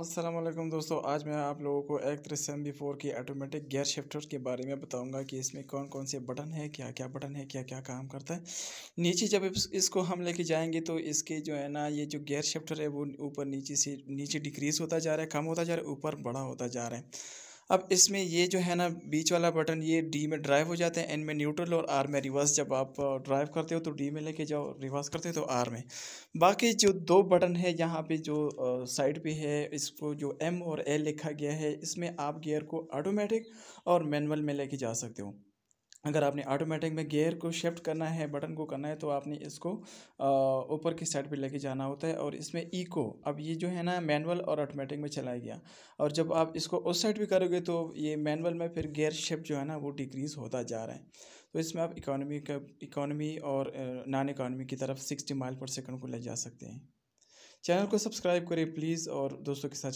असलम दोस्तों आज मैं आप लोगों को एक त्रिसम बी फोर की ऑटोमेटिक गेयर शिफ्टर के बारे में बताऊंगा कि इसमें कौन कौन से बटन है क्या क्या बटन है क्या क्या काम करता है नीचे जब इसको हम लेके जाएंगे तो इसके जो है ना ये जो गेयर शिफ्टर है वो ऊपर नीचे से नीचे डिक्रीज़ होता जा रहा है कम होता जा रहा है ऊपर बड़ा होता जा रहा है अब इसमें ये जो है ना बीच वाला बटन ये डी में ड्राइव हो जाता है एन में न्यूट्रल और आर में रिवर्स जब आप ड्राइव करते हो तो डी में लेके जाओ रिवर्स करते हो तो आर में बाकी जो दो बटन है यहाँ पे जो साइड पे है इसको जो एम और एल लिखा गया है इसमें आप गियर को ऑटोमेटिक और मैनुअल में लेके जा सकते हो अगर आपने ऑटोमेटिक में गेयर को शिफ्ट करना है बटन को करना है तो आपने इसको ऊपर की साइड पे लेके जाना होता है और इसमें इको अब ये जो है ना मैनुअल और ऑटोमेटिक में चलाया गया और जब आप इसको उस साइड भी करोगे तो ये मैनुअल में फिर गेयर शिफ्ट जो है ना वो डिक्रीज़ होता जा रहा है तो इसमें आप इकोनॉमी का इकोनॉमी और नॉन इकोनॉमी की तरफ सिक्सटी माइल पर सेकेंड को ले जा सकते हैं चैनल को सब्सक्राइब करें प्लीज़ और दोस्तों के साथ